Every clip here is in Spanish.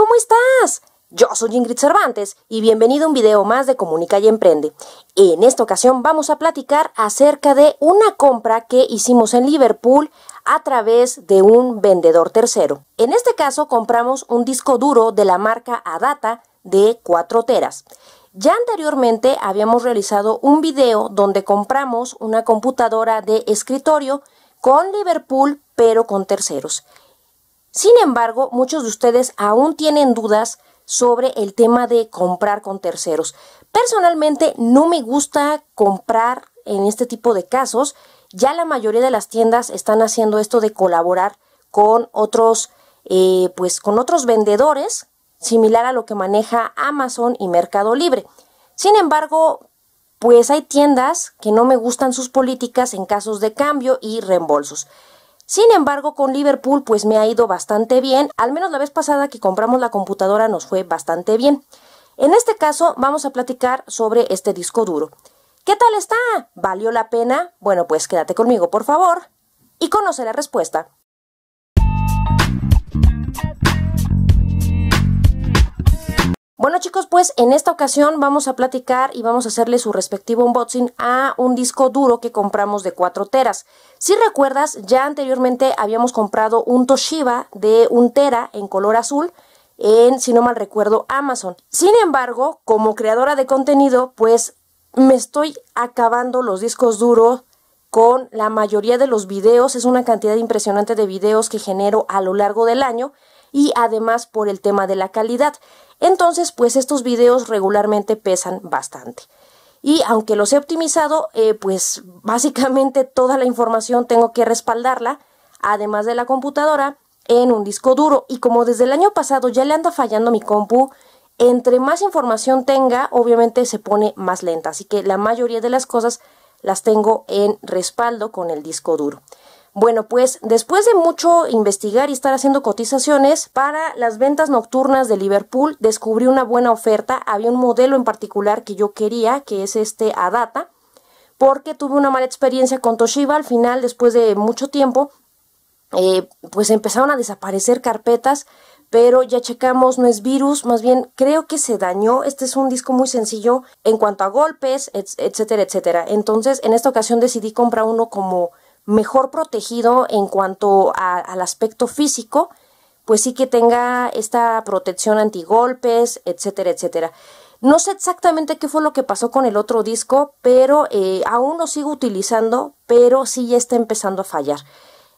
¿cómo estás? Yo soy Ingrid Cervantes y bienvenido a un video más de Comunica y Emprende. En esta ocasión vamos a platicar acerca de una compra que hicimos en Liverpool a través de un vendedor tercero. En este caso compramos un disco duro de la marca Adata de 4 teras. Ya anteriormente habíamos realizado un video donde compramos una computadora de escritorio con Liverpool pero con terceros. Sin embargo, muchos de ustedes aún tienen dudas sobre el tema de comprar con terceros. Personalmente no me gusta comprar en este tipo de casos. Ya la mayoría de las tiendas están haciendo esto de colaborar con otros, eh, pues con otros vendedores, similar a lo que maneja Amazon y Mercado Libre. Sin embargo, pues hay tiendas que no me gustan sus políticas en casos de cambio y reembolsos. Sin embargo, con Liverpool pues me ha ido bastante bien, al menos la vez pasada que compramos la computadora nos fue bastante bien. En este caso vamos a platicar sobre este disco duro. ¿Qué tal está? ¿Valió la pena? Bueno, pues quédate conmigo, por favor, y conoce la respuesta. Bueno chicos, pues en esta ocasión vamos a platicar y vamos a hacerle su respectivo unboxing a un disco duro que compramos de 4 teras. Si recuerdas, ya anteriormente habíamos comprado un Toshiba de 1 tera en color azul en, si no mal recuerdo, Amazon. Sin embargo, como creadora de contenido, pues me estoy acabando los discos duros con la mayoría de los videos. Es una cantidad impresionante de videos que genero a lo largo del año y además por el tema de la calidad. Entonces, pues estos videos regularmente pesan bastante. Y aunque los he optimizado, eh, pues básicamente toda la información tengo que respaldarla, además de la computadora, en un disco duro. Y como desde el año pasado ya le anda fallando mi compu, entre más información tenga, obviamente se pone más lenta. Así que la mayoría de las cosas las tengo en respaldo con el disco duro. Bueno, pues después de mucho investigar y estar haciendo cotizaciones para las ventas nocturnas de Liverpool, descubrí una buena oferta. Había un modelo en particular que yo quería, que es este Adata, porque tuve una mala experiencia con Toshiba. Al final, después de mucho tiempo, eh, pues empezaron a desaparecer carpetas pero ya checamos, no es virus, más bien creo que se dañó. Este es un disco muy sencillo en cuanto a golpes, etcétera, etcétera. Entonces, en esta ocasión decidí comprar uno como mejor protegido en cuanto al aspecto físico, pues sí que tenga esta protección antigolpes, etcétera, etcétera. No sé exactamente qué fue lo que pasó con el otro disco, pero eh, aún lo sigo utilizando, pero sí ya está empezando a fallar.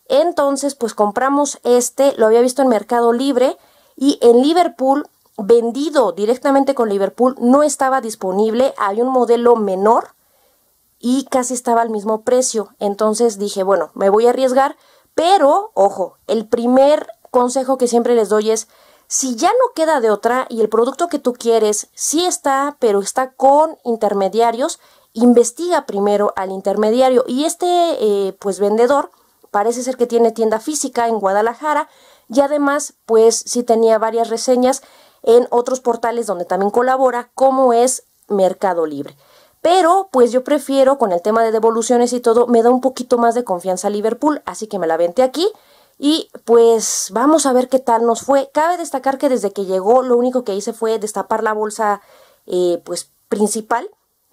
Entonces, pues compramos este, lo había visto en Mercado Libre y en Liverpool, vendido directamente con Liverpool, no estaba disponible, hay un modelo menor y casi estaba al mismo precio. Entonces dije, bueno, me voy a arriesgar, pero ojo, el primer consejo que siempre les doy es, si ya no queda de otra y el producto que tú quieres sí está, pero está con intermediarios, investiga primero al intermediario. Y este, eh, pues, vendedor parece ser que tiene tienda física en Guadalajara y además, pues, sí tenía varias reseñas en otros portales donde también colabora, como es Mercado Libre. Pero pues yo prefiero con el tema de devoluciones y todo, me da un poquito más de confianza Liverpool, así que me la vente aquí. Y pues vamos a ver qué tal nos fue. Cabe destacar que desde que llegó lo único que hice fue destapar la bolsa eh, pues principal,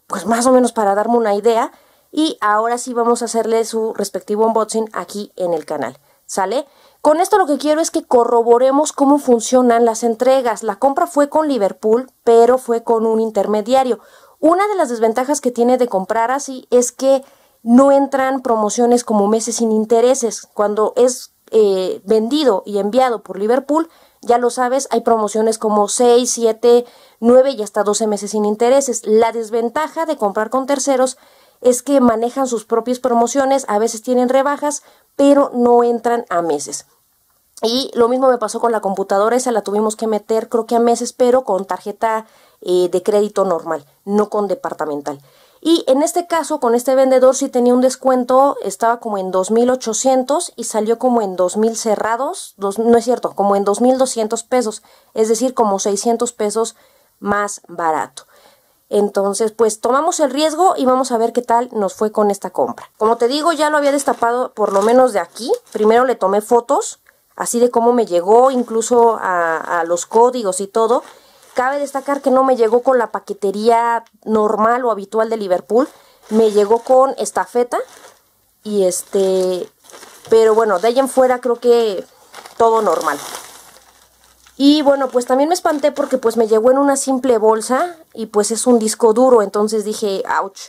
pues más o menos para darme una idea. Y ahora sí vamos a hacerle su respectivo unboxing aquí en el canal. ¿Sale? Con esto lo que quiero es que corroboremos cómo funcionan las entregas. La compra fue con Liverpool, pero fue con un intermediario. Una de las desventajas que tiene de comprar así es que no entran promociones como meses sin intereses. Cuando es eh, vendido y enviado por Liverpool, ya lo sabes, hay promociones como 6, 7, 9 y hasta 12 meses sin intereses. La desventaja de comprar con terceros es que manejan sus propias promociones, a veces tienen rebajas, pero no entran a meses. Y lo mismo me pasó con la computadora, esa la tuvimos que meter creo que a meses, pero con tarjeta eh, de crédito normal, no con departamental. Y en este caso, con este vendedor sí tenía un descuento, estaba como en 2.800 y salió como en 2.000 cerrados, no es cierto, como en 2.200 pesos, es decir, como 600 pesos más barato. Entonces, pues tomamos el riesgo y vamos a ver qué tal nos fue con esta compra. Como te digo, ya lo había destapado por lo menos de aquí. Primero le tomé fotos así de cómo me llegó, incluso a, los códigos y todo. Cabe destacar que no me llegó con la paquetería normal o habitual de Liverpool, me llegó con estafeta y este, pero bueno, de ahí en fuera creo que todo normal. Y bueno, pues también me espanté porque pues me llegó en una simple bolsa y pues es un disco duro, entonces dije, ouch.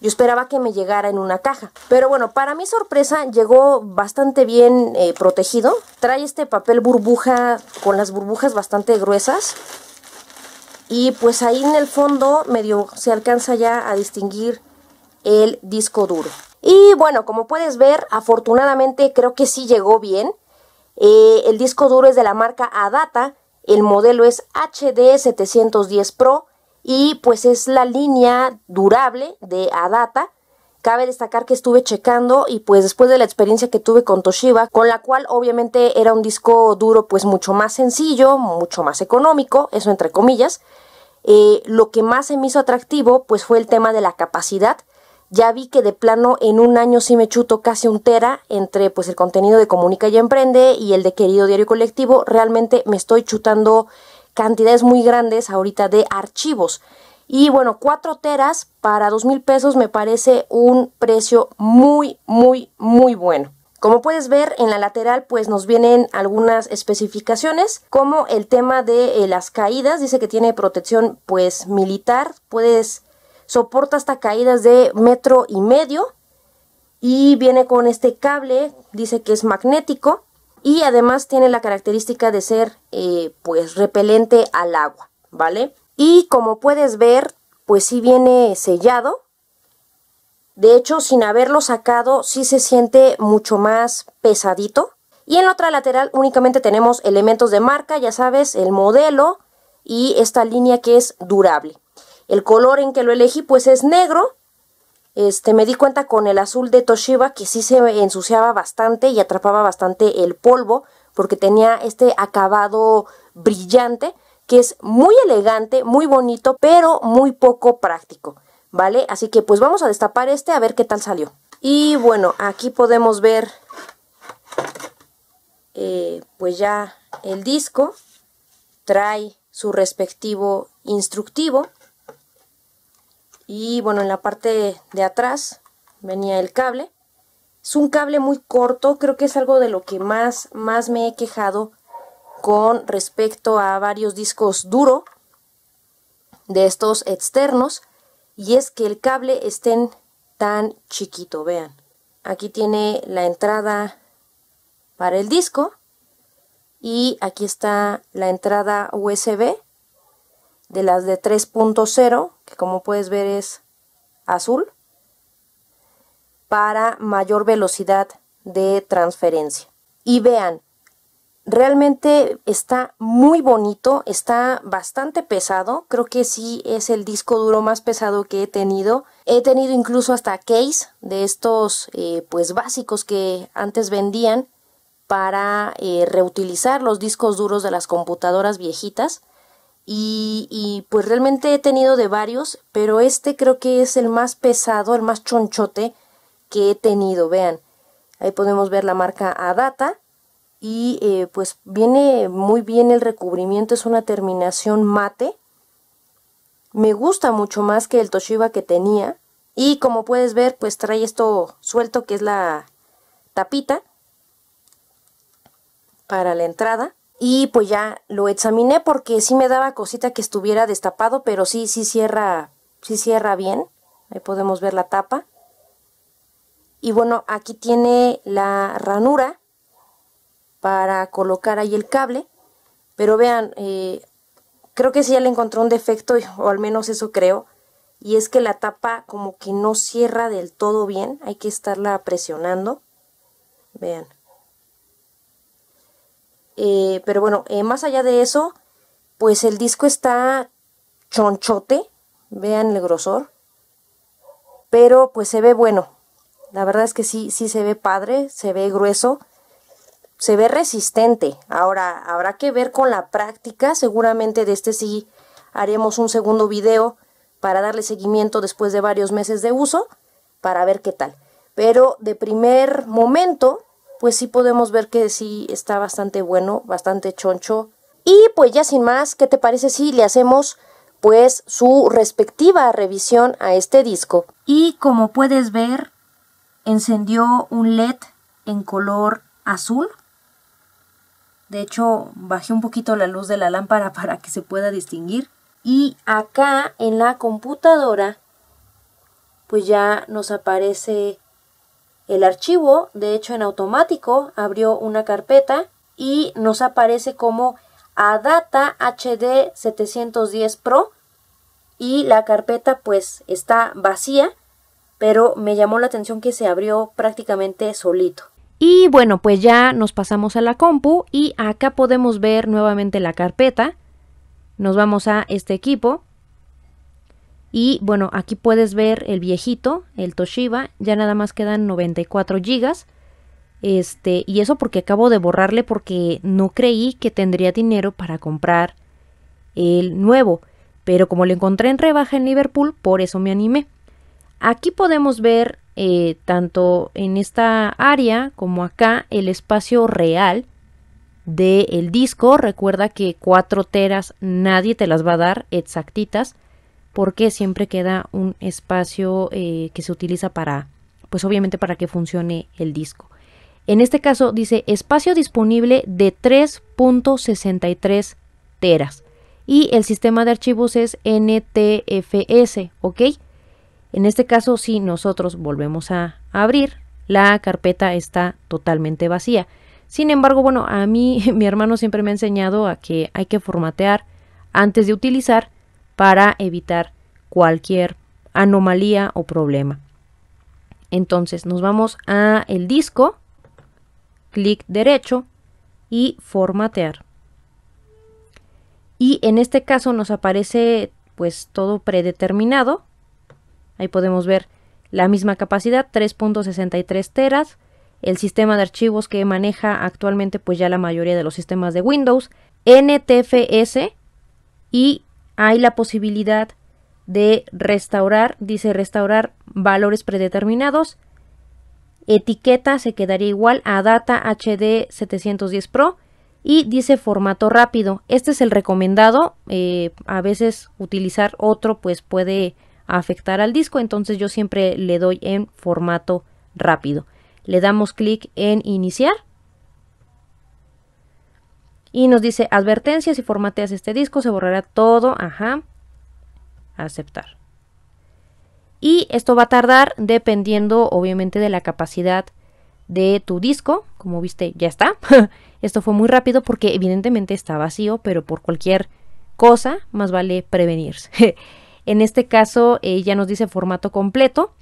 Yo esperaba que me llegara en una caja. Pero bueno, para mi sorpresa llegó bastante bien eh, protegido. Trae este papel burbuja con las burbujas bastante gruesas. Y pues ahí en el fondo medio se alcanza ya a distinguir el disco duro. Y bueno, como puedes ver, afortunadamente creo que sí llegó bien. Eh, el disco duro es de la marca Adata, el modelo es HD710 Pro y pues es la línea durable de Adata. Cabe destacar que estuve checando y pues después de la experiencia que tuve con Toshiba, con la cual obviamente era un disco duro pues mucho más sencillo, mucho más económico, eso entre comillas, eh, lo que más se me hizo atractivo pues fue el tema de la capacidad. Ya vi que de plano en un año sí me chuto casi un tera entre pues el contenido de Comunica y Emprende y el de Querido Diario Colectivo, realmente me estoy chutando cantidades muy grandes ahorita de archivos. Y bueno, 4 teras para 2 mil pesos me parece un precio muy, muy, muy bueno. Como puedes ver en la lateral pues nos vienen algunas especificaciones como el tema de eh, las caídas, dice que tiene protección pues militar, puedes soporta hasta caídas de metro y medio y viene con este cable, dice que es magnético y además tiene la característica de ser eh, pues repelente al agua, ¿vale? Y como puedes ver, pues sí viene sellado. De hecho, sin haberlo sacado, sí se siente mucho más pesadito. Y en la otra lateral únicamente tenemos elementos de marca, ya sabes, el modelo y esta línea que es durable. El color en que lo elegí pues es negro este, me di cuenta con el azul de Toshiba que sí se ensuciaba bastante y atrapaba bastante el polvo porque tenía este acabado brillante que es muy elegante, muy bonito, pero muy poco práctico, ¿vale? Así que pues vamos a destapar este a ver qué tal salió. Y bueno, aquí podemos ver eh, pues ya el disco, trae su respectivo instructivo, y bueno, en la parte de atrás venía el cable. Es un cable muy corto, creo que es algo de lo que más, más me he quejado con respecto a varios discos duro de estos externos y es que el cable estén tan chiquito, vean. Aquí tiene la entrada para el disco y aquí está la entrada USB de las de 3.0, que como puedes ver es azul, para mayor velocidad de transferencia. Y vean, realmente está muy bonito, está bastante pesado, creo que sí es el disco duro más pesado que he tenido. He tenido incluso hasta case de estos eh, pues básicos que antes vendían para eh, reutilizar los discos duros de las computadoras viejitas. Y, pues realmente he tenido de varios, pero este creo que es el más pesado, el más chonchote que he tenido, vean. Ahí podemos ver la marca Adata y eh, pues viene muy bien el recubrimiento, es una terminación mate. Me gusta mucho más que el Toshiba que tenía y como puedes ver pues trae esto suelto que es la tapita para la entrada y pues ya lo examiné porque sí me daba cosita que estuviera destapado, pero sí, sí cierra, sí cierra bien. Ahí podemos ver la tapa. Y bueno, aquí tiene la ranura para colocar ahí el cable. Pero vean, eh, creo que sí ya le encontró un defecto, o al menos eso creo. Y es que la tapa como que no cierra del todo bien. Hay que estarla presionando. Vean. Eh, pero bueno, eh, más allá de eso, pues el disco está chonchote, vean el grosor, pero pues se ve bueno. La verdad es que sí, sí se ve padre, se ve grueso, se ve resistente. Ahora habrá que ver con la práctica, seguramente de este sí haremos un segundo video para darle seguimiento después de varios meses de uso, para ver qué tal. Pero de primer momento pues sí podemos ver que sí está bastante bueno, bastante choncho. Y pues ya sin más, ¿qué te parece si le hacemos pues su respectiva revisión a este disco? Y como puedes ver, encendió un LED en color azul. De hecho, bajé un poquito la luz de la lámpara para que se pueda distinguir. Y acá en la computadora, pues ya nos aparece el archivo, de hecho, en automático abrió una carpeta y nos aparece como Adata HD 710 Pro y la carpeta pues está vacía, pero me llamó la atención que se abrió prácticamente solito. Y bueno, pues ya nos pasamos a la compu y acá podemos ver nuevamente la carpeta. Nos vamos a este equipo y bueno, aquí puedes ver el viejito, el Toshiba, ya nada más quedan 94 GB. Este, y eso porque acabo de borrarle porque no creí que tendría dinero para comprar el nuevo. Pero como lo encontré en rebaja en Liverpool, por eso me animé. Aquí podemos ver eh, tanto en esta área como acá el espacio real del disco. Recuerda que 4 teras nadie te las va a dar exactitas porque siempre queda un espacio eh, que se utiliza para, pues obviamente para que funcione el disco. En este caso dice espacio disponible de 3.63 teras y el sistema de archivos es NTFS, ¿ok? En este caso, si nosotros volvemos a abrir, la carpeta está totalmente vacía. Sin embargo, bueno, a mí mi hermano siempre me ha enseñado a que hay que formatear antes de utilizar para evitar cualquier anomalía o problema. Entonces nos vamos a el disco, clic derecho y formatear. Y en este caso nos aparece pues todo predeterminado. Ahí podemos ver la misma capacidad, 3.63 teras. El sistema de archivos que maneja actualmente pues ya la mayoría de los sistemas de Windows, NTFS y hay la posibilidad de restaurar, dice restaurar valores predeterminados. Etiqueta se quedaría igual a Data HD 710 Pro y dice formato rápido. Este es el recomendado. Eh, a veces utilizar otro pues puede afectar al disco, entonces yo siempre le doy en formato rápido. Le damos clic en iniciar y nos dice advertencias, si formateas este disco se borrará todo, ajá, aceptar. Y esto va a tardar dependiendo obviamente de la capacidad de tu disco, como viste ya está. esto fue muy rápido porque evidentemente está vacío, pero por cualquier cosa más vale prevenirse. en este caso ya nos dice formato completo,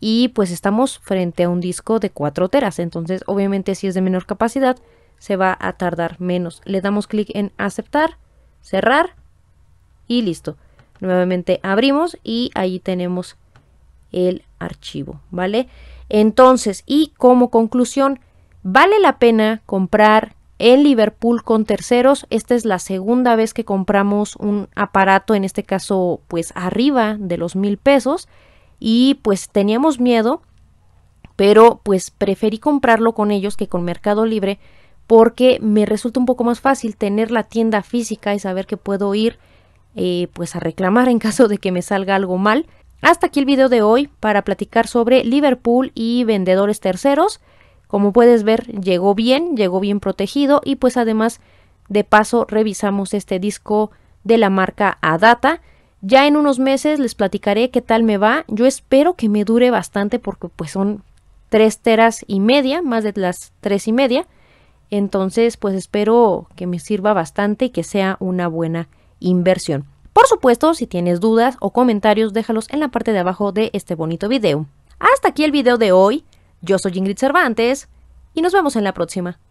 y pues estamos frente a un disco de 4 teras, entonces obviamente si es de menor capacidad se va a tardar menos. Le damos clic en aceptar, cerrar y listo. Nuevamente abrimos y ahí tenemos el archivo, ¿vale? Entonces, y como conclusión, ¿vale la pena comprar en Liverpool con terceros? Esta es la segunda vez que compramos un aparato, en este caso, pues arriba de los mil pesos. Y pues teníamos miedo, pero pues preferí comprarlo con ellos que con Mercado Libre porque me resulta un poco más fácil tener la tienda física y saber que puedo ir eh, pues a reclamar en caso de que me salga algo mal. Hasta aquí el video de hoy para platicar sobre Liverpool y vendedores terceros. Como puedes ver, llegó bien, llegó bien protegido y pues además de paso revisamos este disco de la marca Adata. Ya en unos meses les platicaré qué tal me va. Yo espero que me dure bastante porque pues son tres teras y media, más de las tres y media. Entonces, pues espero que me sirva bastante y que sea una buena inversión. Por supuesto, si tienes dudas o comentarios, déjalos en la parte de abajo de este bonito video. Hasta aquí el video de hoy. Yo soy Ingrid Cervantes y nos vemos en la próxima.